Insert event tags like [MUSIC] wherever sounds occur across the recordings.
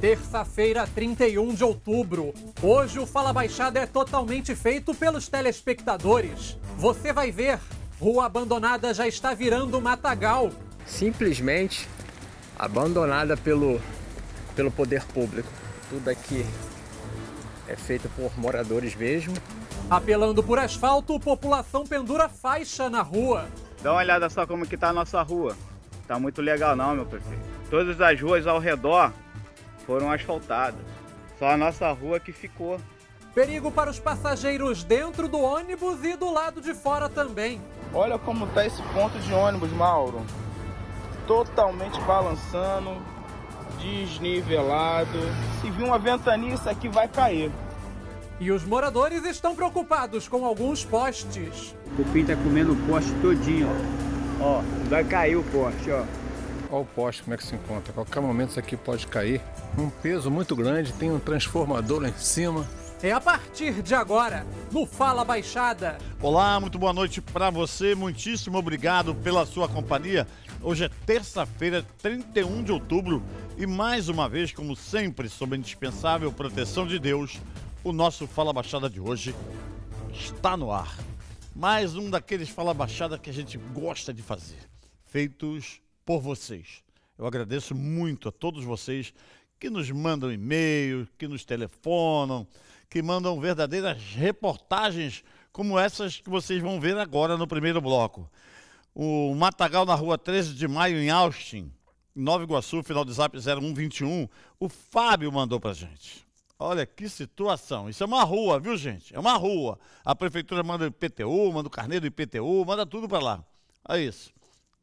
Terça-feira, 31 de outubro. Hoje o Fala Baixada é totalmente feito pelos telespectadores. Você vai ver, rua abandonada já está virando matagal. Simplesmente abandonada pelo, pelo poder público. Tudo aqui é feito por moradores mesmo. Apelando por asfalto, população pendura faixa na rua. Dá uma olhada só como que tá a nossa rua. Tá muito legal não, meu prefeito. Todas as ruas ao redor foram asfaltadas. Só a nossa rua que ficou. Perigo para os passageiros dentro do ônibus e do lado de fora também. Olha como tá esse ponto de ônibus, Mauro. Totalmente balançando, desnivelado. Se vir uma ventania, isso aqui vai cair. E os moradores estão preocupados com alguns postes. O Pim tá comendo o poste todinho, ó. Ó, vai cair o poste, ó. Olha o poste, como é que se encontra. A qualquer momento isso aqui pode cair um peso muito grande, tem um transformador lá em cima. É a partir de agora, no Fala Baixada. Olá, muito boa noite para você, muitíssimo obrigado pela sua companhia. Hoje é terça-feira, 31 de outubro, e mais uma vez, como sempre, sob a indispensável proteção de Deus, o nosso Fala Baixada de hoje está no ar. Mais um daqueles Fala Baixada que a gente gosta de fazer, feitos por vocês. Eu agradeço muito a todos vocês que nos mandam e-mails, que nos telefonam, que mandam verdadeiras reportagens como essas que vocês vão ver agora no primeiro bloco. O Matagal na rua 13 de maio, em Austin, Nova Iguaçu, final de zap 0121, o Fábio mandou pra gente. Olha que situação. Isso é uma rua, viu, gente? É uma rua. A prefeitura manda IPTU, manda o carneiro IPTU, manda tudo para lá. É isso.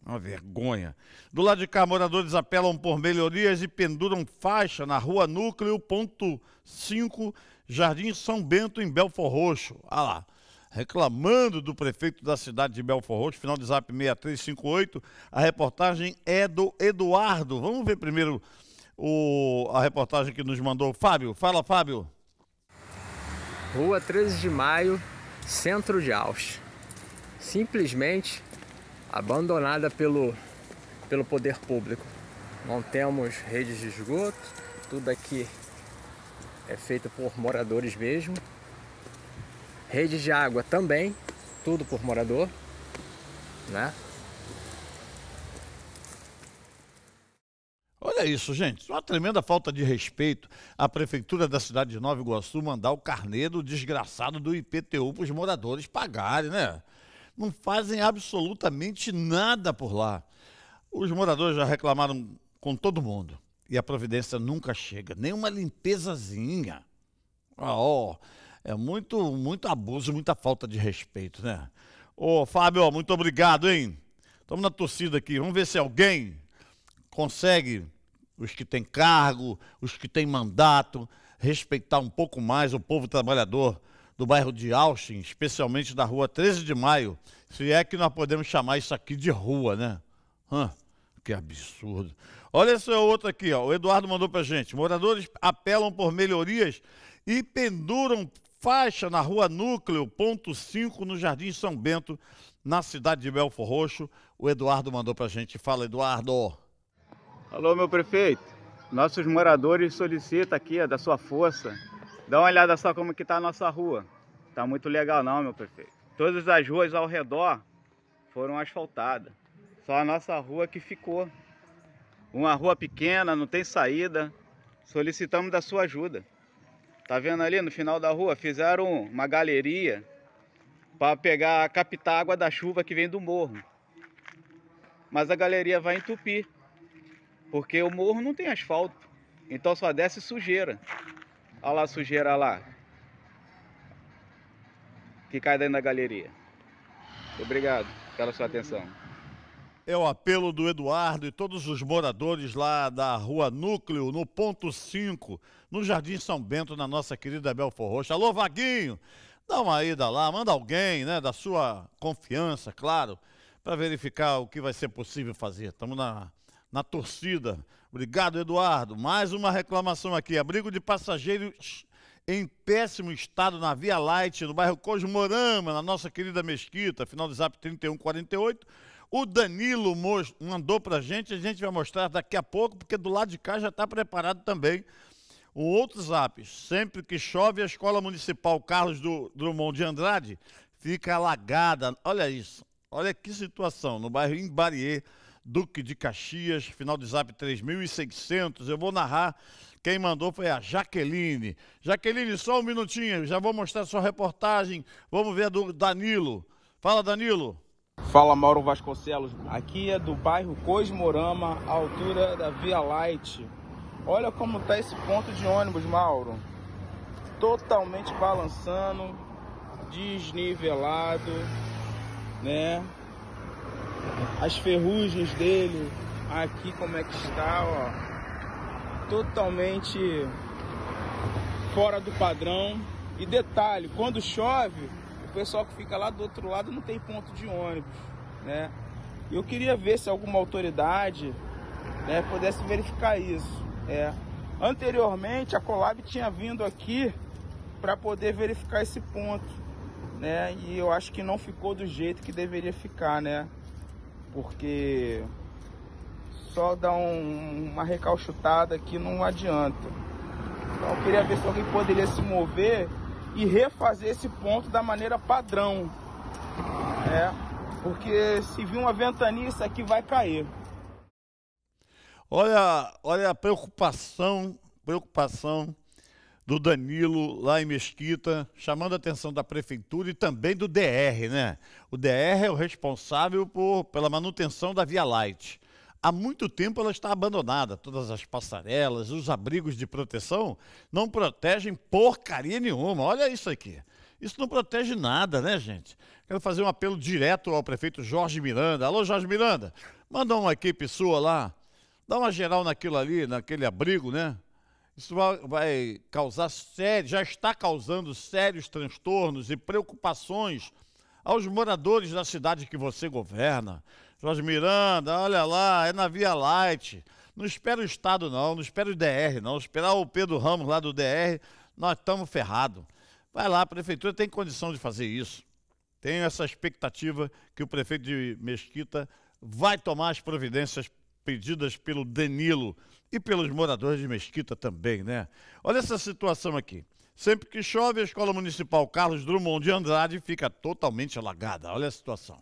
Uma vergonha. Do lado de cá, moradores apelam por melhorias e penduram faixa na rua Núcleo, ponto 5, Jardim São Bento, em Belfor Roxo. Ah lá. Reclamando do prefeito da cidade de Belfor Roxo, final de zap 6358. A reportagem é do Eduardo. Vamos ver primeiro o, a reportagem que nos mandou. Fábio, fala, Fábio. Rua 13 de Maio, centro de Aus. Simplesmente abandonada pelo, pelo poder público. Não temos redes de esgoto, tudo aqui é feito por moradores mesmo. Redes de água também, tudo por morador, né? Olha isso, gente. É uma tremenda falta de respeito à prefeitura da cidade de Nova Iguaçu mandar o carnê do desgraçado do IPTU para os moradores pagarem, né? não fazem absolutamente nada por lá. Os moradores já reclamaram com todo mundo e a providência nunca chega, nem uma limpezazinha. Ah, oh, é muito, muito abuso, muita falta de respeito, né? Ô, oh, Fábio, muito obrigado, hein? Estamos na torcida aqui. Vamos ver se alguém consegue, os que têm cargo, os que têm mandato, respeitar um pouco mais o povo trabalhador do bairro de Austin, especialmente da rua 13 de maio. Se é que nós podemos chamar isso aqui de rua, né? Hã, que absurdo. Olha essa outro aqui, ó. o Eduardo mandou pra gente. Moradores apelam por melhorias e penduram faixa na rua Núcleo, ponto 5, no Jardim São Bento, na cidade de Belfor Roxo. O Eduardo mandou pra gente. Fala, Eduardo. Alô, meu prefeito. Nossos moradores solicitam aqui ó, da sua força Dá uma olhada só como que tá a nossa rua. Tá muito legal não, meu prefeito. Todas as ruas ao redor foram asfaltadas. Só a nossa rua que ficou. Uma rua pequena, não tem saída. Solicitamos da sua ajuda. Tá vendo ali no final da rua? Fizeram uma galeria para pegar, captar água da chuva que vem do morro. Mas a galeria vai entupir, porque o morro não tem asfalto, então só desce sujeira. Olha lá a sujeira lá. Que cai dentro da galeria. Obrigado pela sua atenção. É o apelo do Eduardo e todos os moradores lá da Rua Núcleo, no ponto 5, no Jardim São Bento, na nossa querida Belfor Roxa. Alô, Vaguinho! Dá uma ida lá, manda alguém, né, da sua confiança, claro, para verificar o que vai ser possível fazer. Estamos na, na torcida Obrigado, Eduardo. Mais uma reclamação aqui. Abrigo de passageiros em péssimo estado na Via Light, no bairro Cosmorama, na nossa querida Mesquita, final do zap 3148. O Danilo mandou para a gente, a gente vai mostrar daqui a pouco, porque do lado de cá já está preparado também um outro zap. Sempre que chove, a Escola Municipal Carlos do Drummond de Andrade fica alagada. Olha isso, olha que situação, no bairro Imbarier, Duque de Caxias, final de zap 3600. Eu vou narrar. Quem mandou foi a Jaqueline. Jaqueline, só um minutinho, já vou mostrar sua reportagem. Vamos ver a do Danilo. Fala, Danilo. Fala Mauro Vasconcelos, aqui é do bairro Cosmorama, altura da Via Light. Olha como tá esse ponto de ônibus, Mauro. Totalmente balançando, desnivelado, né? as ferrugens dele, aqui como é que está, ó, totalmente fora do padrão. E detalhe, quando chove, o pessoal que fica lá do outro lado não tem ponto de ônibus, né? Eu queria ver se alguma autoridade né, pudesse verificar isso. É. Anteriormente, a Colab tinha vindo aqui para poder verificar esse ponto, né? E eu acho que não ficou do jeito que deveria ficar, né? porque só dar um, uma recalchutada que não adianta. Então eu queria ver se alguém poderia se mover e refazer esse ponto da maneira padrão. É, porque se vir uma ventania, isso aqui vai cair. Olha, olha a preocupação, preocupação do Danilo lá em Mesquita, chamando a atenção da prefeitura e também do DR, né? O DR é o responsável por, pela manutenção da Via Light. Há muito tempo ela está abandonada, todas as passarelas, os abrigos de proteção não protegem porcaria nenhuma. Olha isso aqui. Isso não protege nada, né, gente? Quero fazer um apelo direto ao prefeito Jorge Miranda. Alô, Jorge Miranda, manda uma equipe sua lá, dá uma geral naquilo ali, naquele abrigo, né? Isso vai causar sérios, já está causando sérios transtornos e preocupações aos moradores da cidade que você governa. Jorge Miranda, olha lá, é na Via Light. Não espera o Estado, não, não espera o DR, não. Esperar o Pedro Ramos lá do DR, nós estamos ferrados. Vai lá, a prefeitura tem condição de fazer isso. Tenho essa expectativa que o prefeito de Mesquita vai tomar as providências pedidas pelo Danilo e pelos moradores de Mesquita também, né? Olha essa situação aqui. Sempre que chove, a Escola Municipal Carlos Drummond de Andrade fica totalmente alagada. Olha a situação.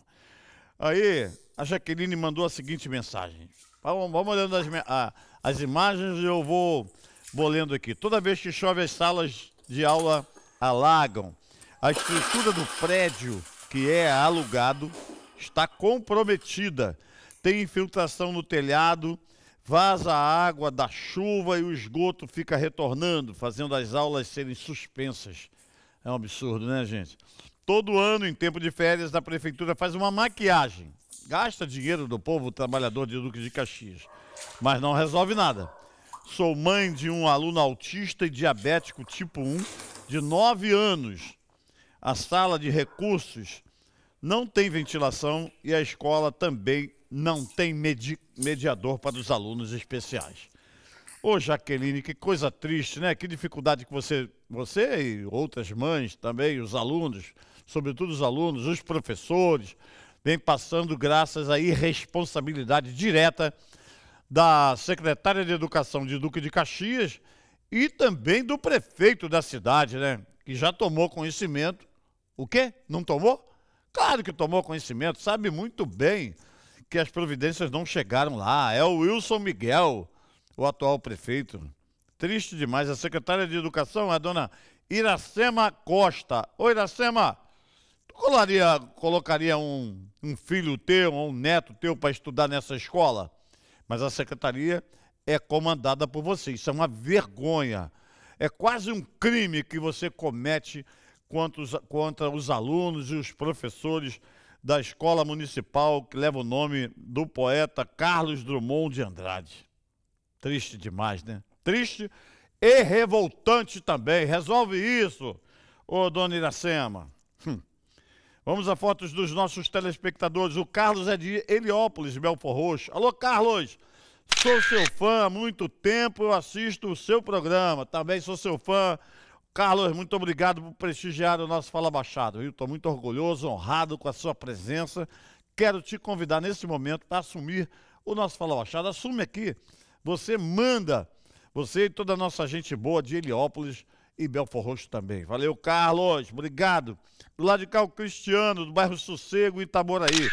Aí, a Jaqueline mandou a seguinte mensagem. Vamos, vamos olhando as, a, as imagens e eu vou, vou lendo aqui. Toda vez que chove, as salas de aula alagam. A estrutura do prédio que é alugado está comprometida tem infiltração no telhado, vaza a água da chuva e o esgoto fica retornando, fazendo as aulas serem suspensas. É um absurdo, né, gente? Todo ano, em tempo de férias, a prefeitura faz uma maquiagem. Gasta dinheiro do povo trabalhador de Duque de Caxias, mas não resolve nada. Sou mãe de um aluno autista e diabético tipo 1, de 9 anos. A sala de recursos não tem ventilação e a escola também não tem medi mediador para os alunos especiais. Ô Jaqueline, que coisa triste, né? Que dificuldade que você, você e outras mães também, os alunos, sobretudo os alunos, os professores, vem passando graças à irresponsabilidade direta da secretária de Educação de Duque de Caxias e também do prefeito da cidade, né? Que já tomou conhecimento. O quê? Não tomou? Claro que tomou conhecimento, sabe muito bem que as providências não chegaram lá. É o Wilson Miguel, o atual prefeito. Triste demais. A secretária de Educação é a dona Iracema Costa. Ô, Iracema, tu colaria, colocaria um, um filho teu, um neto teu para estudar nessa escola? Mas a secretaria é comandada por você. Isso é uma vergonha. É quase um crime que você comete contra os, contra os alunos e os professores da Escola Municipal que leva o nome do poeta Carlos Drummond de Andrade. Triste demais, né? Triste e revoltante também. Resolve isso, ô dona Iracema. Hum. Vamos a fotos dos nossos telespectadores. O Carlos é de Heliópolis, Belfor Roxo. Alô, Carlos! Sou seu fã há muito tempo, eu assisto o seu programa. Também sou seu fã Carlos, muito obrigado por prestigiar o nosso Fala Baixado, Estou muito orgulhoso, honrado com a sua presença. Quero te convidar nesse momento para assumir o nosso Fala Baixado. Assume aqui. Você manda, você e toda a nossa gente boa de Heliópolis e Belfor Roxo também. Valeu, Carlos. Obrigado. Do lado de cá, o Cristiano, do bairro Sossego, Itaboraí.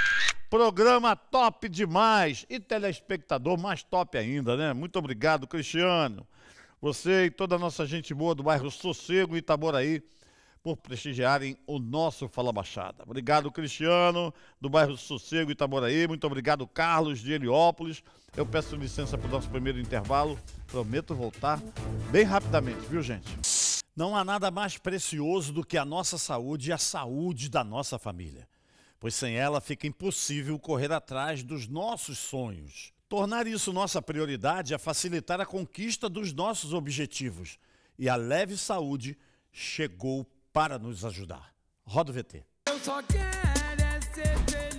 Programa top demais. E telespectador mais top ainda, né? Muito obrigado, Cristiano você e toda a nossa gente boa do bairro Sossego e Itaboraí por prestigiarem o nosso Fala Baixada. Obrigado, Cristiano, do bairro Sossego, Itaboraí. Muito obrigado, Carlos, de Heliópolis. Eu peço licença para o nosso primeiro intervalo. Prometo voltar bem rapidamente, viu, gente? Não há nada mais precioso do que a nossa saúde e a saúde da nossa família, pois sem ela fica impossível correr atrás dos nossos sonhos. Tornar isso nossa prioridade é facilitar a conquista dos nossos objetivos. E a Leve Saúde chegou para nos ajudar. Roda o VT. Eu só quero é ser feliz.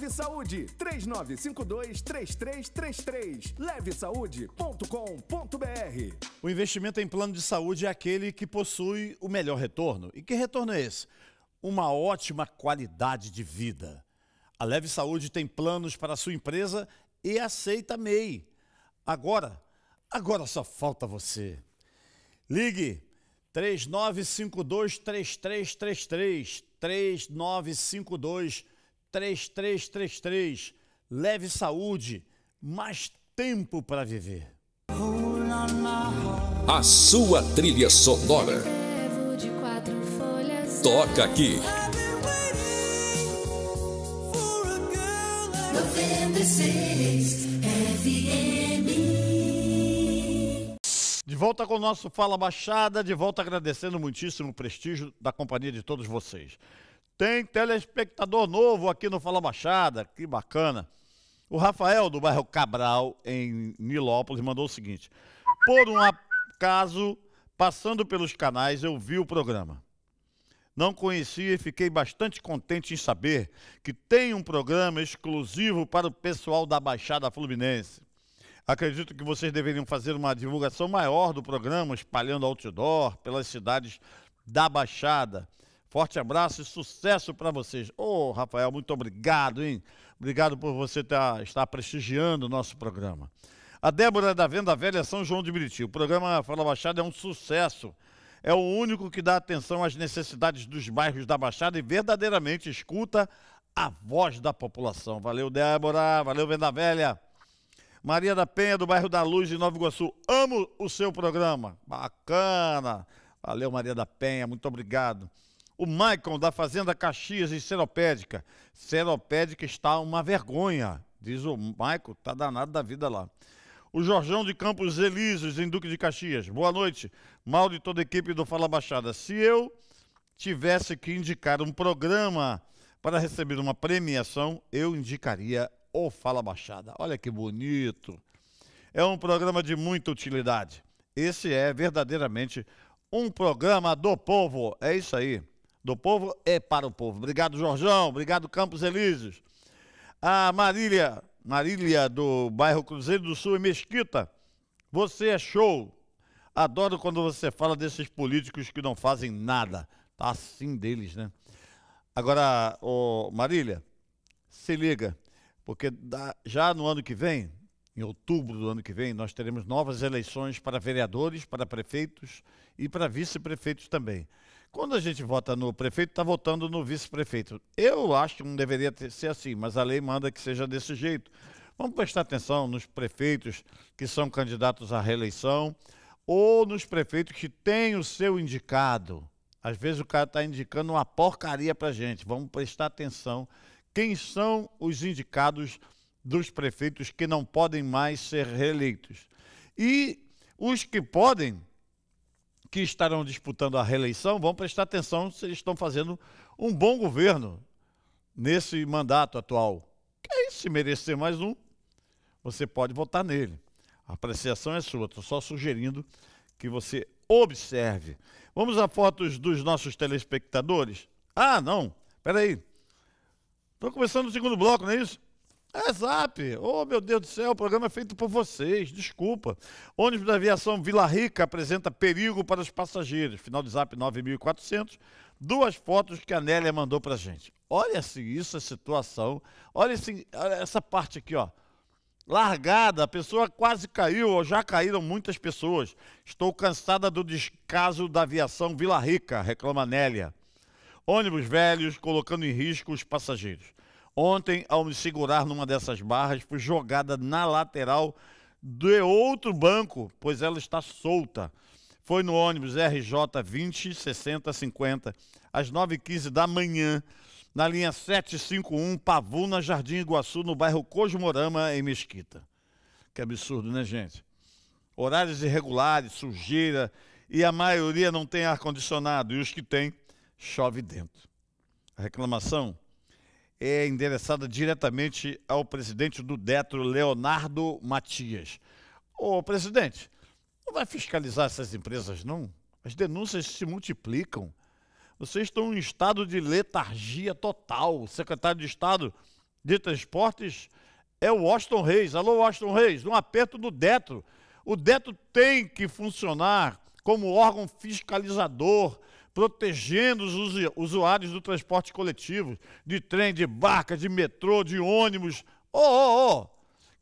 Leve Saúde 3952-3333. O investimento em plano de saúde é aquele que possui o melhor retorno. E que retorno é esse? Uma ótima qualidade de vida. A Leve Saúde tem planos para a sua empresa e aceita MEI. Agora, agora só falta você. Ligue 3952 3333 3952 3333. Leve saúde, mais tempo para viver. A sua trilha sonora. Toca aqui. De volta com o nosso Fala Baixada, de volta agradecendo muitíssimo o prestígio da companhia de todos vocês. Tem telespectador novo aqui no Fala Baixada, que bacana. O Rafael, do bairro Cabral, em Nilópolis, mandou o seguinte: Por um acaso, passando pelos canais, eu vi o programa. Não conhecia e fiquei bastante contente em saber que tem um programa exclusivo para o pessoal da Baixada Fluminense. Acredito que vocês deveriam fazer uma divulgação maior do programa, espalhando outdoor pelas cidades da Baixada. Forte abraço e sucesso para vocês. Ô, oh, Rafael, muito obrigado, hein? Obrigado por você tá, estar prestigiando o nosso programa. A Débora da Venda Velha São João de Miriti. O programa Fala Baixada é um sucesso. É o único que dá atenção às necessidades dos bairros da Baixada e verdadeiramente escuta a voz da população. Valeu, Débora. Valeu, Venda Velha. Maria da Penha, do bairro da Luz, de Nova Iguaçu. Amo o seu programa. Bacana. Valeu, Maria da Penha. Muito obrigado. O Maicon da Fazenda Caxias e Seropédica. Seropédica está uma vergonha, diz o Maicon, tá danado da vida lá. O Jorjão de Campos Elísios, em Duque de Caxias. Boa noite. Mal de toda a equipe do Fala Baixada. Se eu tivesse que indicar um programa para receber uma premiação, eu indicaria o Fala Baixada. Olha que bonito. É um programa de muita utilidade. Esse é verdadeiramente um programa do povo. É isso aí do povo é para o povo. Obrigado, Jorjão. Obrigado, Campos Elíseos. A Marília, Marília do bairro Cruzeiro do Sul e Mesquita. Você é show. Adoro quando você fala desses políticos que não fazem nada. Tá assim deles, né? Agora, ô Marília, se liga, porque já no ano que vem, em outubro do ano que vem, nós teremos novas eleições para vereadores, para prefeitos e para vice-prefeitos também. Quando a gente vota no prefeito, está votando no vice-prefeito. Eu acho que não deveria ser assim, mas a lei manda que seja desse jeito. Vamos prestar atenção nos prefeitos que são candidatos à reeleição ou nos prefeitos que têm o seu indicado. Às vezes o cara está indicando uma porcaria para gente. Vamos prestar atenção quem são os indicados dos prefeitos que não podem mais ser reeleitos. E os que podem que estarão disputando a reeleição vão prestar atenção se eles estão fazendo um bom governo nesse mandato atual. Que se merecer mais um, você pode votar nele. A apreciação é sua, estou só sugerindo que você observe. Vamos a fotos dos nossos telespectadores? Ah, não, peraí. Estou começando o segundo bloco, não é isso? É Zap. Oh, meu Deus do céu, o programa é feito por vocês, desculpa. Ônibus da aviação Vila Rica apresenta perigo para os passageiros. Final de Zap 9400. Duas fotos que a Nélia mandou pra gente. Olha assim isso é situação. Olha, assim olha essa parte aqui, ó. Largada, a pessoa quase caiu, ou já caíram muitas pessoas. Estou cansada do descaso da aviação Vila Rica, reclama Nélia. Ônibus velhos colocando em risco os passageiros. Ontem, ao me segurar numa dessas barras, fui jogada na lateral de outro banco, pois ela está solta. Foi no ônibus RJ 206050, às 9h15 da manhã, na linha 751, Pavuna, Jardim Iguaçu, no bairro Cosmorama, em Mesquita. Que absurdo, né, gente? Horários irregulares, sujeira, e a maioria não tem ar-condicionado, e os que tem, chove dentro. A reclamação é endereçada diretamente ao presidente do Detro, Leonardo Matias. Ô, presidente, não vai fiscalizar essas empresas, não? As denúncias se multiplicam. Vocês estão em estado de letargia total. O secretário de Estado de Transportes é o Washington Reis. Alô, Washington Reis, um aperto do Detro. O Detro tem que funcionar como órgão fiscalizador protegendo os usuários do transporte coletivo, de trem, de barca, de metrô, de ônibus. Ô, ô, ô,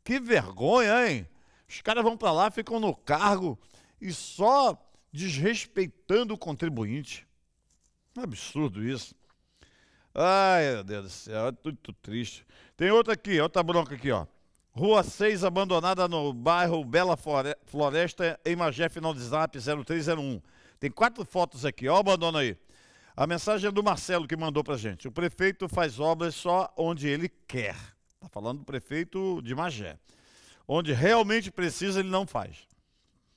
que vergonha, hein? Os caras vão para lá, ficam no cargo e só desrespeitando o contribuinte. um absurdo isso. Ai, meu Deus do céu, é tudo, tudo triste. Tem outra aqui, outra bronca aqui, ó. Rua 6, abandonada no bairro Bela Floresta, em Magé, final de zap 0301. Tem quatro fotos aqui, ó, abandona aí. A mensagem é do Marcelo que mandou para gente. O prefeito faz obras só onde ele quer. Está falando do prefeito de Magé. Onde realmente precisa, ele não faz.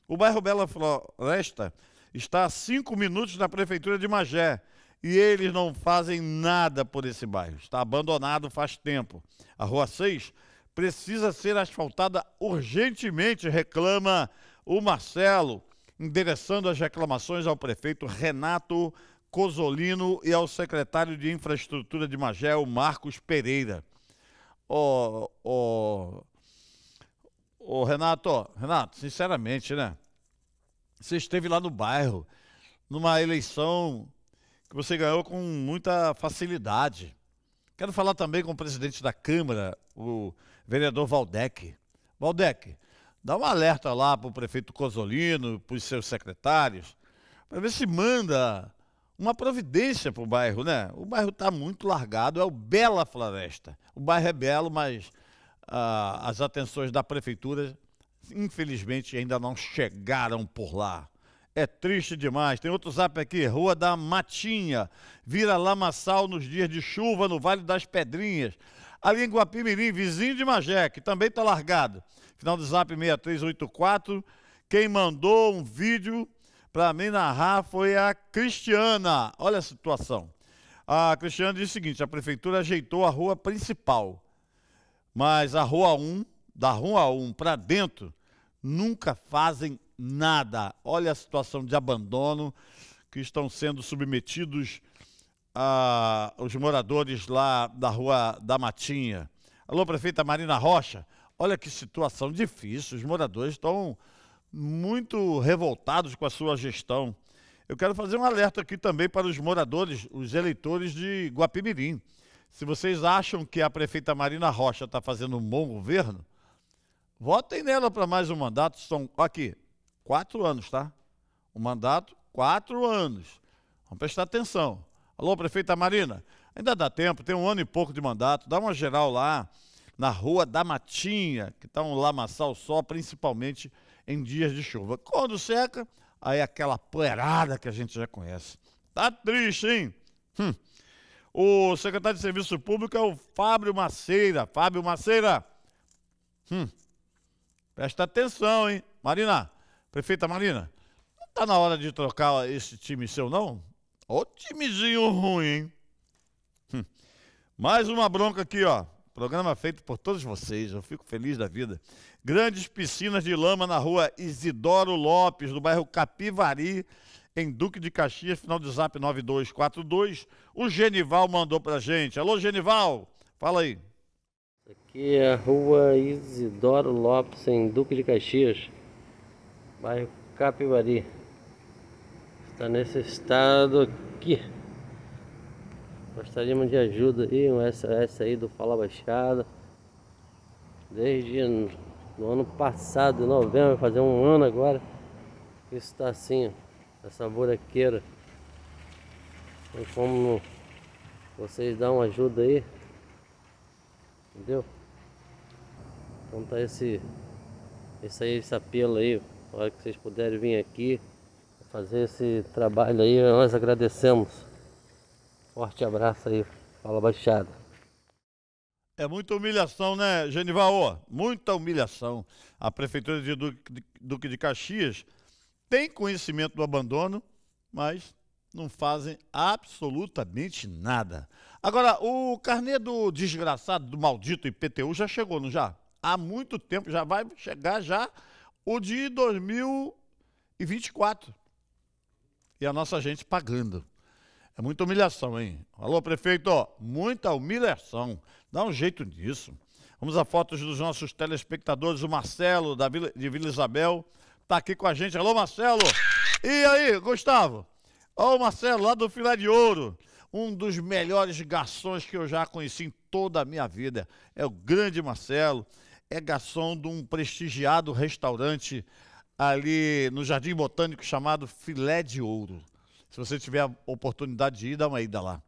O bairro Bela Floresta está a cinco minutos da prefeitura de Magé e eles não fazem nada por esse bairro. Está abandonado faz tempo. A Rua 6 precisa ser asfaltada urgentemente, reclama o Marcelo endereçando as reclamações ao prefeito Renato Cosolino e ao secretário de Infraestrutura de Magé, Marcos Pereira. Ô, Renato, Renato, sinceramente, né? Você esteve lá no bairro, numa eleição que você ganhou com muita facilidade. Quero falar também com o presidente da Câmara, o vereador Valdec. Valdec, Dá um alerta lá para o prefeito Cosolino, para os seus secretários, para ver se manda uma providência para o bairro, né? O bairro está muito largado, é o Bela Floresta. O bairro é belo, mas ah, as atenções da prefeitura, infelizmente, ainda não chegaram por lá. É triste demais. Tem outro zap aqui, Rua da Matinha. Vira lamaçal nos dias de chuva no Vale das Pedrinhas. Ali em Guapimirim, vizinho de Magé, que também está largado final do zap 6384. Quem mandou um vídeo para mim narrar foi a Cristiana. Olha a situação. A Cristiana diz o seguinte: a prefeitura ajeitou a rua principal, mas a rua 1, da rua 1 para dentro, nunca fazem nada. Olha a situação de abandono que estão sendo submetidos a, ah, os moradores lá da rua da Matinha. Alô, prefeita Marina Rocha. Olha que situação difícil. Os moradores estão muito revoltados com a sua gestão. Eu quero fazer um alerta aqui também para os moradores, os eleitores de Guapimirim. Se vocês acham que a prefeita Marina Rocha está fazendo um bom governo, votem nela para mais um mandato. São, aqui, quatro anos, tá? O um mandato, quatro anos. Vamos prestar atenção. Alô, prefeita Marina, ainda dá tempo, tem um ano e pouco de mandato, dá uma geral lá na Rua da Matinha, que está um lamaçal só, principalmente em dias de chuva. Quando seca, aí aquela poeirada que a gente já conhece. Tá triste, hein? Hum. O secretário de Serviço Público é o Fábio Maceira. Fábio Maceira, hum. presta atenção, hein? Marina, prefeita Marina, não tá na hora de trocar esse time seu, não? Ô timezinho ruim, hein? Hum. Mais uma bronca aqui, ó. Programa feito por todos vocês, eu fico feliz da vida. Grandes piscinas de lama na rua Isidoro Lopes, no bairro Capivari, em Duque de Caxias, final do zap 9242. O Genival mandou pra gente. Alô, Genival, fala aí. Aqui é a rua Isidoro Lopes, em Duque de Caxias, bairro Capivari. Está nesse estado aqui. Gostaríamos de ajuda aí, um SOS aí do Fala Baixada. Desde no ano passado, em novembro, fazer um ano agora. Isso tá assim, ó, essa buraqueira. Tem como vocês dão uma ajuda aí, entendeu? Então tá esse, esse aí, esse apelo aí, a hora que vocês puderem vir aqui fazer esse trabalho aí, nós agradecemos. Forte abraço aí, fala Baixada. É muita humilhação, né, Genival? Muita humilhação. A Prefeitura de Duque de Caxias tem conhecimento do abandono, mas não fazem absolutamente nada. Agora, o carnê do desgraçado, do maldito IPTU já chegou, não já? Há muito tempo, já vai chegar já o de 2024. E a nossa gente pagando. É muita humilhação, hein? Alô, prefeito, ó, muita humilhação. Dá um jeito nisso. Vamos a fotos dos nossos telespectadores. O Marcelo, da Vila, de Vila Isabel, está aqui com a gente. Alô, Marcelo! E aí, Gustavo? Ó, o Marcelo, lá do Filé de Ouro. Um dos melhores garçons que eu já conheci em toda a minha vida. É o grande Marcelo. É garçom de um prestigiado restaurante ali no Jardim Botânico chamado Filé de Ouro. Se você tiver a oportunidade de ir, dá uma ida lá.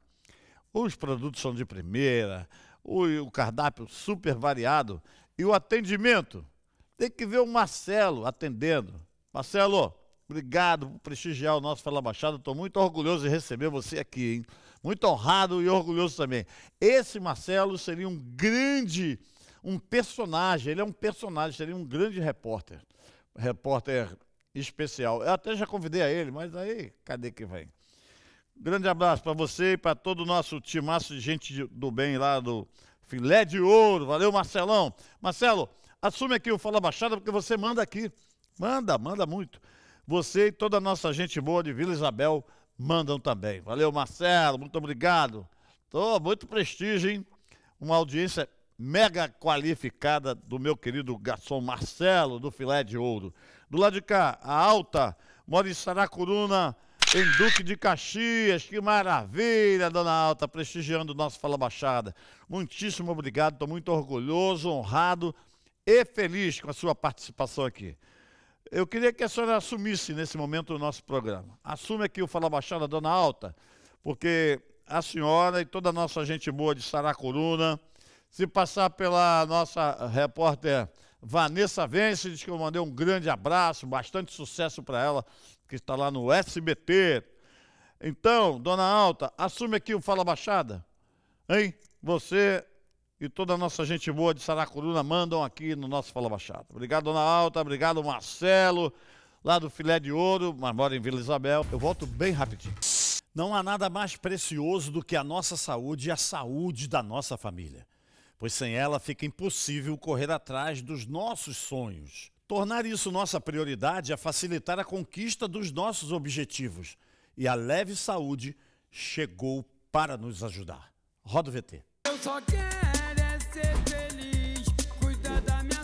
Os produtos são de primeira, o, cardápio super variado e o atendimento. Tem que ver o Marcelo atendendo. Marcelo, obrigado por prestigiar o nosso Fala Baixada. Estou muito orgulhoso de receber você aqui, hein? Muito honrado e orgulhoso também. Esse Marcelo seria um grande, um personagem, ele é um personagem, seria um grande repórter. Repórter especial. Eu até já convidei a ele, mas aí, cadê que vem? Grande abraço para você e para todo o nosso timaço de gente do bem lá do Filé de Ouro. Valeu, Marcelão. Marcelo, assume aqui o Fala Baixada, porque você manda aqui. Manda, manda muito. Você e toda a nossa gente boa de Vila Isabel mandam também. Valeu, Marcelo. Muito obrigado. Tô muito prestígio, hein? Uma audiência mega qualificada do meu querido garçom Marcelo do Filé de Ouro. Do lado de cá, a Alta mora em Saracuruna, em Duque de Caxias. Que maravilha, dona Alta, prestigiando o nosso Fala Baixada. Muitíssimo obrigado, estou muito orgulhoso, honrado e feliz com a sua participação aqui. Eu queria que a senhora assumisse nesse momento o nosso programa. Assume aqui o Fala Baixada, dona Alta, porque a senhora e toda a nossa gente boa de Saracuruna, se passar pela nossa repórter Vanessa Vence, diz que eu mandei um grande abraço, bastante sucesso para ela, que está lá no SBT. Então, dona Alta, assume aqui o Fala Baixada. Hein? Você e toda a nossa gente boa de Saracuruna mandam aqui no nosso Fala Baixada. Obrigado, dona Alta, obrigado, Marcelo, lá do Filé de Ouro, mas mora em Vila Isabel. Eu volto bem rapidinho. Não há nada mais precioso do que a nossa saúde e a saúde da nossa família pois sem ela fica impossível correr atrás dos nossos sonhos. Tornar isso nossa prioridade é facilitar a conquista dos nossos objetivos. E a Leve Saúde chegou para nos ajudar. Roda o VT. Eu só quero é ser feliz, cuidar da minha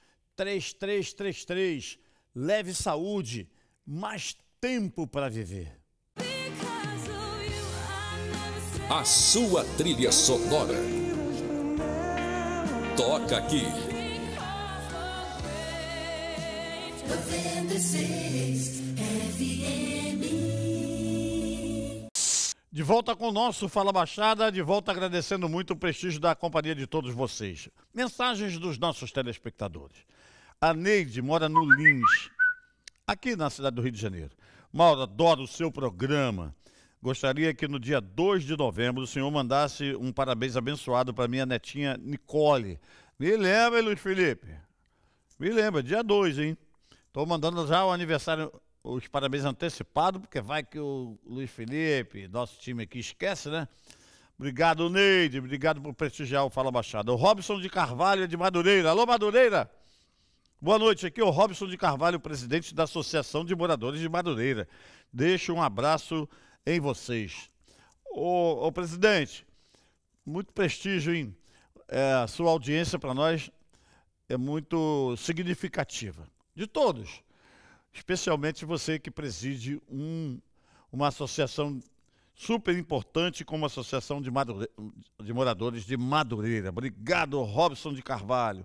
3333. Leve saúde, mais tempo para viver. A sua trilha sonora. Toca aqui. De volta com o nosso Fala Baixada, de volta agradecendo muito o prestígio da companhia de todos vocês. Mensagens dos nossos telespectadores. A Neide mora no Lins, aqui na cidade do Rio de Janeiro. Mauro, adoro o seu programa. Gostaria que no dia 2 de novembro o senhor mandasse um parabéns abençoado para minha netinha Nicole. Me lembra, hein, Luiz Felipe? Me lembra, dia 2, hein? Estou mandando já o aniversário, os parabéns antecipados, porque vai que o Luiz Felipe, nosso time aqui, esquece, né? Obrigado, Neide. Obrigado por prestigiar o Fala Baixada. O Robson de Carvalho é de Madureira. Alô, Madureira! Boa noite, aqui é o Robson de Carvalho, presidente da Associação de Moradores de Madureira. Deixo um abraço em vocês. Ô, ô presidente, muito prestígio, hein? É, sua audiência para nós é muito significativa. De todos, especialmente você que preside um, uma associação super importante como a Associação de, de Moradores de Madureira. Obrigado, Robson de Carvalho.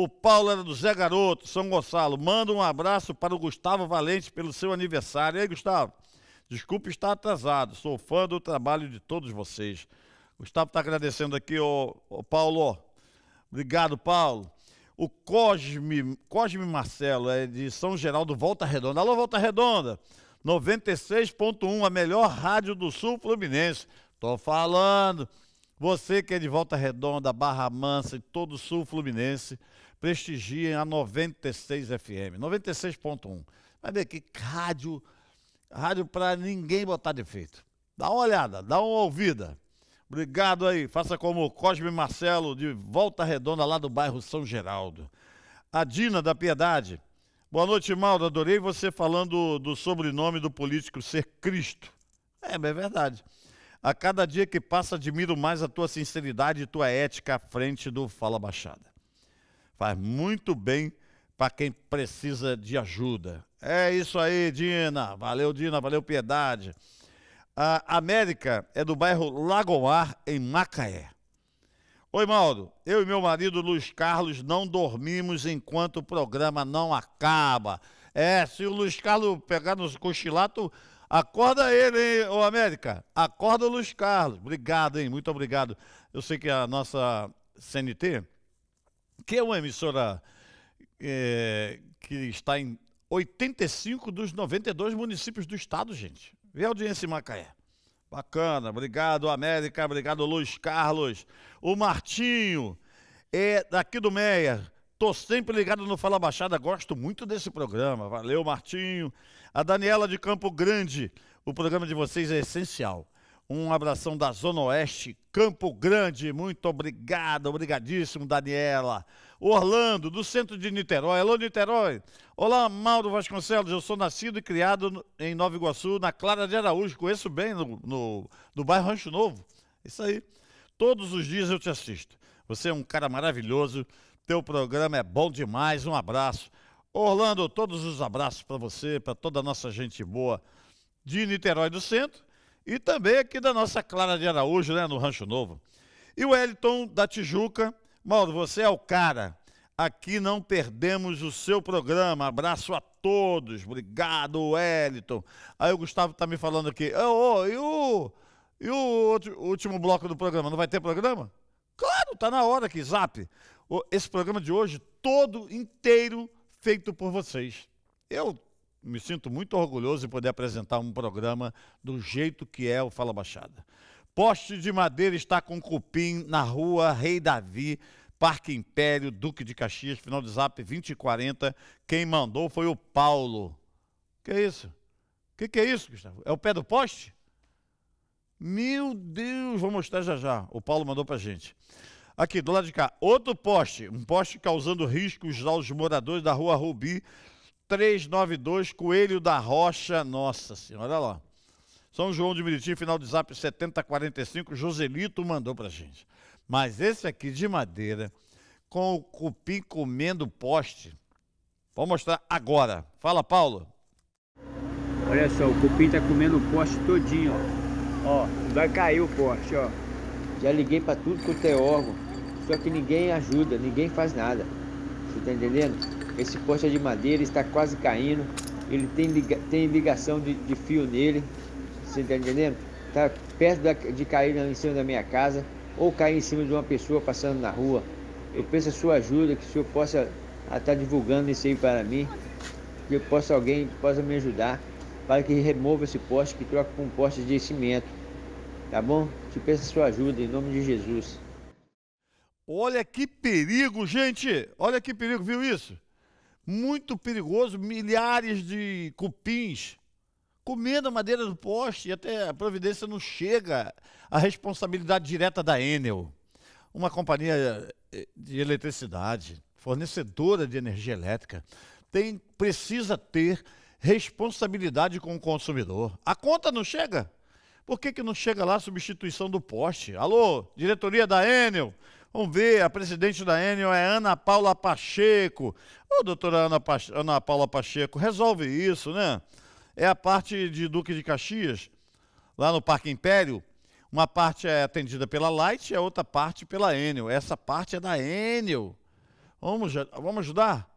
O Paulo era do Zé Garoto, São Gonçalo. Manda um abraço para o Gustavo Valente pelo seu aniversário. E aí, Gustavo? Desculpe estar atrasado. Sou fã do trabalho de todos vocês. Gustavo está agradecendo aqui, ô, ô Paulo. Obrigado, Paulo. O Cosme, Cosme Marcelo é de São Geraldo, Volta Redonda. Alô, Volta Redonda. 96.1, a melhor rádio do Sul Fluminense. Tô falando. Você que é de Volta Redonda, Barra Mansa e todo o Sul Fluminense, prestigiem a 96 FM, 96.1. Vai ver que rádio, rádio para ninguém botar defeito. Dá uma olhada, dá uma ouvida. Obrigado aí. Faça como o Cosme Marcelo, de Volta Redonda, lá do bairro São Geraldo. A Dina da Piedade. Boa noite, Maldo. Adorei você falando do sobrenome do político ser Cristo. É, é verdade. A cada dia que passa, admiro mais a tua sinceridade e tua ética à frente do Fala Baixada. Faz muito bem para quem precisa de ajuda. É isso aí, Dina. Valeu, Dina. Valeu, Piedade. A América é do bairro Lagoar, em Macaé. Oi, Mauro. Eu e meu marido Luiz Carlos não dormimos enquanto o programa não acaba. É, se o Luiz Carlos pegar nos cochilato, acorda ele, hein, ô América. Acorda o Luiz Carlos. Obrigado, hein? Muito obrigado. Eu sei que a nossa CNT que é uma emissora é, que está em 85 dos 92 municípios do estado, gente. Vê a audiência em Macaé. Bacana, obrigado América, obrigado Luiz Carlos, o Martinho, é daqui do Meia. Tô sempre ligado no Fala Baixada, gosto muito desse programa. Valeu, Martinho. A Daniela de Campo Grande, o programa de vocês é essencial. Um abração da Zona Oeste, Campo Grande, muito obrigado, obrigadíssimo, Daniela. Orlando, do centro de Niterói. Alô, Niterói. Olá, Mauro Vasconcelos. Eu sou nascido e criado em Nova Iguaçu, na Clara de Araújo. Conheço bem no, no, no bairro Rancho Novo. Isso aí. Todos os dias eu te assisto. Você é um cara maravilhoso. Teu programa é bom demais. Um abraço. Orlando, todos os abraços para você, para toda a nossa gente boa de Niterói do Centro e também aqui da nossa Clara de Araújo, né, no Rancho Novo. E o Eliton da Tijuca. Mauro, você é o cara. Aqui não perdemos o seu programa. Abraço a todos. Obrigado, Wellington. Aí o Gustavo tá me falando aqui. Oh, oh, e o, e o outro, último bloco do programa? Não vai ter programa? Claro, tá na hora aqui, zap. Esse programa de hoje, todo inteiro feito por vocês. Eu me sinto muito orgulhoso de poder apresentar um programa do jeito que é o Fala Baixada. Poste de madeira está com cupim na rua Rei Davi, Parque Império, Duque de Caxias, final de zap 2040. Quem mandou foi o Paulo. Que é isso? Que que é isso, Gustavo? É o pé do poste? Meu Deus, vou mostrar já já. O Paulo mandou pra gente. Aqui, do lado de cá, outro poste, um poste causando riscos aos moradores da rua Rubi, 392 Coelho da Rocha, nossa senhora, olha lá. São João de Meriti, final de zap 7045, Joselito mandou pra gente. Mas esse aqui de madeira, com o cupim comendo poste, vou mostrar agora. Fala, Paulo. Olha só, o cupim tá comendo o poste todinho, ó. Ó, vai cair o poste, ó. Já liguei pra tudo eu tenho é órgão, só que ninguém ajuda, ninguém faz nada. Você tá entendendo? Esse poste é de madeira, está quase caindo. Ele tem, liga, tem ligação de, de, fio nele. Você está entendendo? Está perto da, de cair em cima da minha casa ou cair em cima de uma pessoa passando na rua. Eu peço a sua ajuda, que o senhor possa estar tá divulgando isso aí para mim, que eu possa alguém possa me ajudar para que remova esse poste, que troque com um poste de cimento. Tá bom? Te peço a sua ajuda em nome de Jesus. Olha que perigo, gente! Olha que perigo, viu isso? muito perigoso, milhares de cupins comendo a madeira do poste e até a providência não chega à responsabilidade direta da Enel, uma companhia eh, de eletricidade, fornecedora de energia elétrica, tem precisa ter responsabilidade com o consumidor. A conta não chega? Por que, que não chega lá a substituição do poste? Alô, diretoria da Enel, Vamos ver, a presidente da Enel é Ana Paula Pacheco. Ô, doutora Ana, pa Ana Paula Pacheco, resolve isso, né? É a parte de Duque de Caxias, lá no Parque Império. Uma parte é atendida pela Light e a outra parte pela Enel. Essa parte é da Enel. Vamos, vamos ajudar?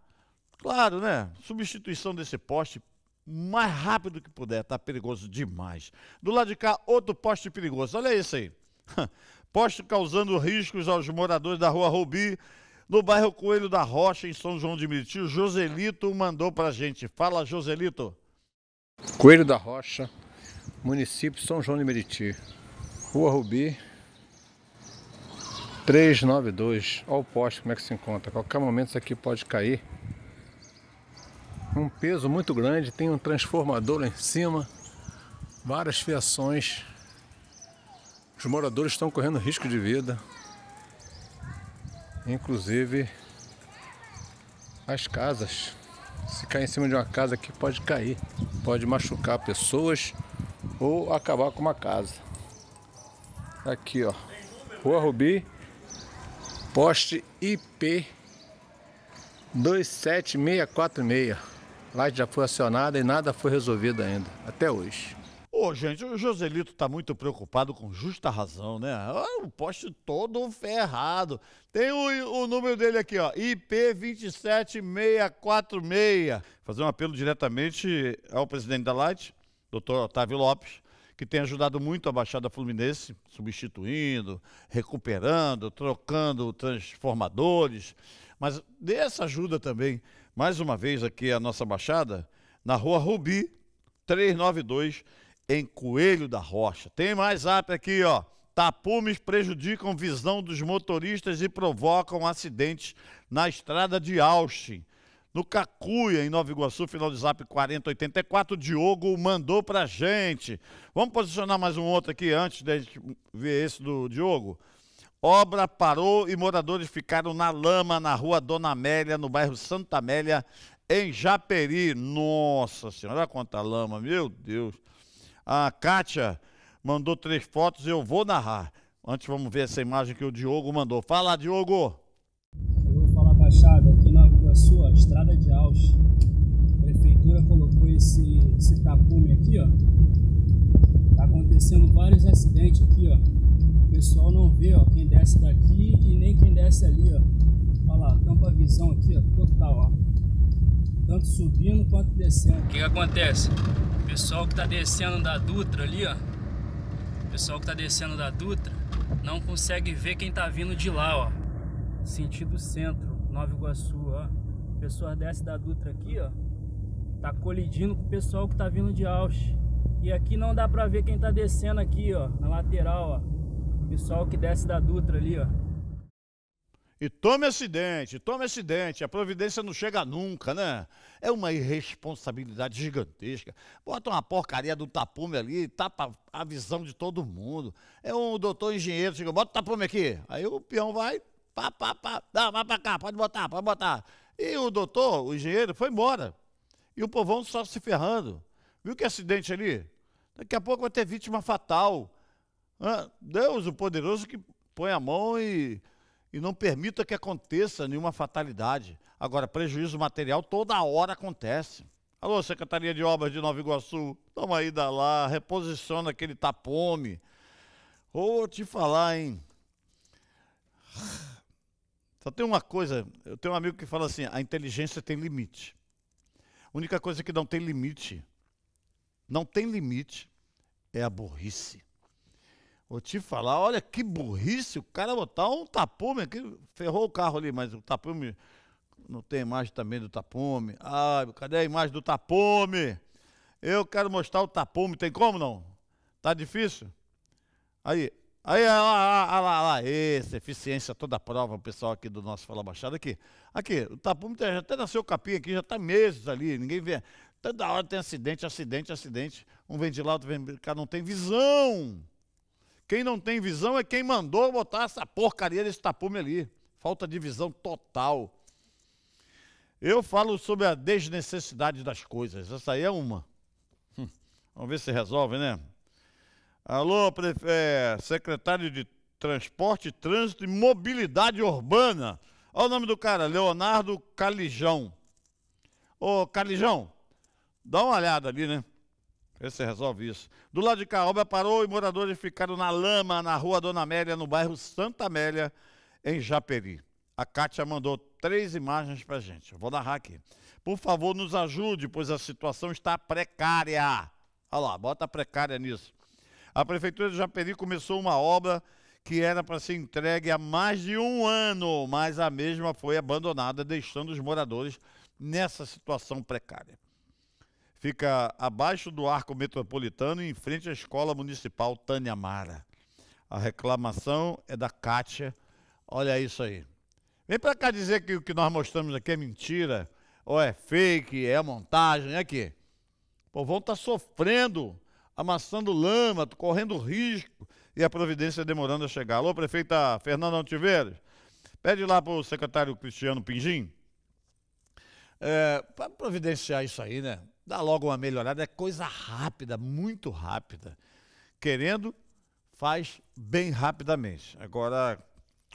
Claro, né? Substituição desse poste mais rápido que puder. Tá perigoso demais. Do lado de cá, outro poste perigoso. Olha isso aí. [LAUGHS] poste causando riscos aos moradores da rua Rubi, no bairro Coelho da Rocha, em São João de Meriti. O Joselito mandou para a gente. Fala, Joselito. Coelho da Rocha, município São João de Meriti. Rua Rubi, 392. Olha o poste como é que se encontra. Qualquer momento isso aqui pode cair. Um peso muito grande, tem um transformador lá em cima, várias fiações os moradores estão correndo risco de vida, inclusive as casas. Se cair em cima de uma casa aqui, pode cair, pode machucar pessoas ou acabar com uma casa. Aqui, ó, Rua Rubi, poste IP 27646. Lá já foi acionada e nada foi resolvido ainda, até hoje. Ô, gente, o Joselito tá muito preocupado com justa razão, né? Ah, o poste todo ferrado. Tem o, o número dele aqui, ó, IP27646. Fazer um apelo diretamente ao presidente da Light, doutor Otávio Lopes, que tem ajudado muito a Baixada Fluminense, substituindo, recuperando, trocando transformadores. Mas dê essa ajuda também, mais uma vez aqui a nossa Baixada, na rua Rubi, 392 em Coelho da Rocha. Tem mais app aqui, ó. Tapumes prejudicam visão dos motoristas e provocam acidentes na estrada de Austin. No Cacuia, em Nova Iguaçu, final de zap 4084, o Diogo mandou pra gente. Vamos posicionar mais um outro aqui antes de gente ver esse do Diogo. Obra parou e moradores ficaram na lama na rua Dona Amélia, no bairro Santa Amélia, em Japeri. Nossa senhora, olha quanta lama, meu Deus. A Kátia mandou três fotos, eu vou narrar. Antes vamos ver essa imagem que o Diogo mandou. Fala, Diogo! Eu vou falar baixada, aqui na Rua Sua, Estrada de Aus. A prefeitura colocou esse, esse tapume aqui, ó. Tá acontecendo vários acidentes aqui, ó. O pessoal não vê, ó, quem desce daqui e nem quem desce ali, ó. Olha lá, tampa a visão aqui, ó, total, ó tanto subindo quanto descendo. O que, que acontece? O pessoal que está descendo da Dutra ali, ó. O pessoal que está descendo da Dutra não consegue ver quem está vindo de lá, ó. Sentido centro, Nova Iguaçu, ó. O pessoal desce da Dutra aqui, ó. Tá colidindo com o pessoal que está vindo de Ausch. E aqui não dá para ver quem está descendo aqui, ó. Na lateral, ó. O pessoal que desce da Dutra ali, ó. E tome acidente, tome acidente. A providência não chega nunca, né? É uma irresponsabilidade gigantesca. Bota uma porcaria do tapume ali, tapa a visão de todo mundo. É um doutor engenheiro, chega, bota o tapume aqui. Aí o peão vai, pá, pá, pá, dá, vai pra cá, pode botar, pode botar. E o doutor, o engenheiro, foi embora. E o povão só se ferrando. Viu que acidente ali? Daqui a pouco vai ter vítima fatal. Deus, o poderoso que põe a mão e e não permita que aconteça nenhuma fatalidade. Agora, prejuízo material toda hora acontece. Alô, Secretaria de Obras de Nova Iguaçu, toma aí da lá, reposiciona aquele tapume. Ou te falar, hein? Só tem uma coisa, eu tenho um amigo que fala assim, a inteligência tem limite. A única coisa que não tem limite, não tem limite, é a burrice. Vou te falar, olha que burrice o cara botar um tapume aqui. Ferrou o carro ali, mas o tapume. Não tem imagem também do tapume. Ai, cadê a imagem do tapume? Eu quero mostrar o tapume. Tem como não? Tá difícil? Aí. Aí, olha lá, olha lá, lá, essa eficiência toda a prova, o pessoal aqui do nosso Fala Baixada, aqui, aqui, o tapume já até nasceu capim aqui, já está meses ali, ninguém vê, toda hora tem acidente, acidente, acidente, um vem de lá, outro vem de cá, não tem visão, quem não tem visão é quem mandou botar essa porcaria desse tapume ali. Falta de visão total. Eu falo sobre a desnecessidade das coisas. Essa aí é uma. Hum, vamos ver se resolve, né? Alô, é, secretário de Transporte, Trânsito e Mobilidade Urbana. Olha o nome do cara, Leonardo Calijão. Ô, Calijão, dá uma olhada ali, né? Você resolve isso. Do lado de cá, a obra parou e moradores ficaram na lama, na rua Dona Amélia, no bairro Santa Amélia, em Japeri. A Kátia mandou três imagens para a gente. Eu vou narrar aqui. Por favor, nos ajude, pois a situação está precária. Olha lá, bota precária nisso. A Prefeitura de Japeri começou uma obra que era para ser entregue há mais de um ano, mas a mesma foi abandonada, deixando os moradores nessa situação precária. Fica abaixo do arco metropolitano e em frente à Escola Municipal Tânia Mara. A reclamação é da Kátia. Olha isso aí. Vem para cá dizer que o que nós mostramos aqui é mentira, ou é fake, é montagem, é aqui. O povão está sofrendo, amassando lama, correndo risco e a providência demorando a chegar. Alô, prefeita Fernanda Altiveiros, pede lá para o secretário Cristiano Pindim é, para providenciar isso aí, né? dá logo uma melhorada. É coisa rápida, muito rápida. Querendo, faz bem rapidamente. Agora,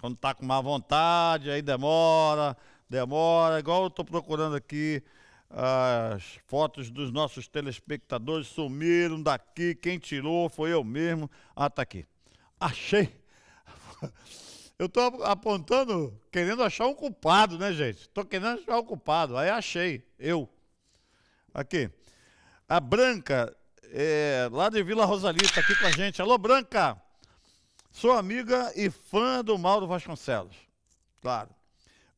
quando tá com má vontade, aí demora, demora. Igual eu estou procurando aqui as fotos dos nossos telespectadores sumiram daqui. Quem tirou foi eu mesmo. Ah, tá aqui. Achei. [LAUGHS] Eu estou apontando, querendo achar um culpado, né, gente? Estou querendo achar um culpado. Aí achei, eu. Aqui. A Branca, é, lá de Vila Rosalita, tá aqui com a gente. Alô, Branca! Sou amiga e fã do Mauro Vasconcelos. Claro.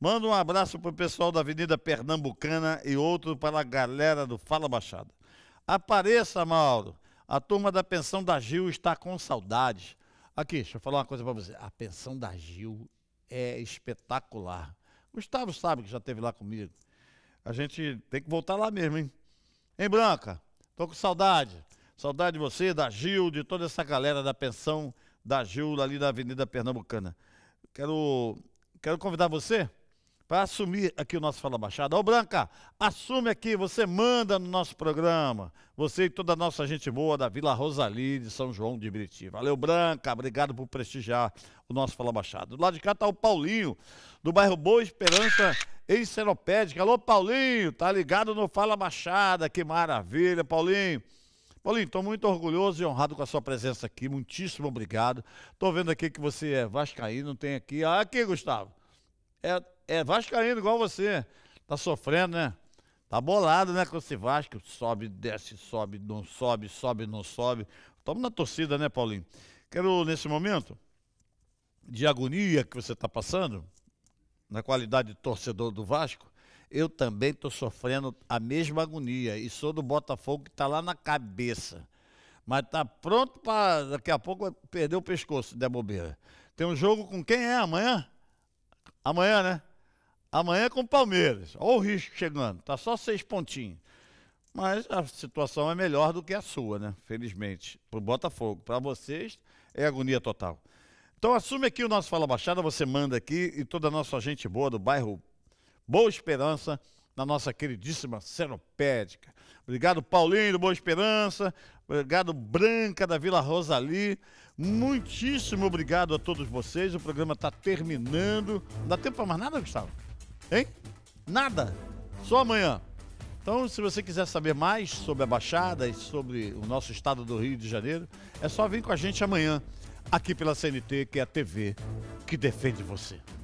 Manda um abraço pro pessoal da Avenida Pernambucana e outro para a galera do Fala Baixada. Apareça, Mauro. A turma da pensão da Gil está com saudades. Aqui, deixa eu falar uma coisa para você. A pensão da Gil é espetacular. Gustavo sabe que já esteve lá comigo. A gente tem que voltar lá mesmo, hein? Hein, Branca? Tô com saudade. Saudade de você, da Gil, de toda essa galera da pensão da Gil ali da Avenida Pernambucana. Quero, quero convidar você para assumir aqui o nosso Fala Baixada. Ô Branca, assume aqui, você manda no nosso programa. Você e toda a nossa gente boa da Vila Rosalie de São João de Meriti. Valeu, Branca, obrigado por prestigiar o nosso Fala Baixada. Do lado de cá está o Paulinho, do bairro Boa Esperança, em Seropédica. Alô, Paulinho, tá ligado no Fala Baixada, que maravilha, Paulinho. Paulinho, estou muito orgulhoso e honrado com a sua presença aqui. Muitíssimo obrigado. Estou vendo aqui que você é vascaíno, tem aqui. Ah, aqui, Gustavo. É é, Vascaíno igual você. Tá sofrendo, né? Tá bolado, né, com esse Vasco. Sobe, desce, sobe, não sobe, sobe, não sobe. Estamos na torcida, né, Paulinho? Quero, nesse momento, de agonia que você está passando, na qualidade de torcedor do Vasco, eu também estou sofrendo a mesma agonia. E sou do Botafogo que está lá na cabeça. Mas está pronto para daqui a pouco perder o pescoço, se der bobeira. Tem um jogo com quem é amanhã? Amanhã, né? Amanhã é com o Palmeiras. Olha o risco chegando. Tá só seis pontinhos. Mas a situação é melhor do que a sua, né? Felizmente. Para o Botafogo. Para vocês, é agonia total. Então assume aqui o nosso Fala Baixada, você manda aqui e toda a nossa gente boa do bairro Boa Esperança, na nossa queridíssima Seropédica. Obrigado, Paulinho do Boa Esperança. Obrigado, Branca da Vila Rosali. Muitíssimo obrigado a todos vocês. O programa está terminando. Não dá tempo para mais nada, Gustavo? Hein? Nada. Só amanhã. Então, se você quiser saber mais sobre a Baixada e sobre o nosso estado do Rio de Janeiro, é só vir com a gente amanhã, aqui pela CNT, que é a TV que defende você.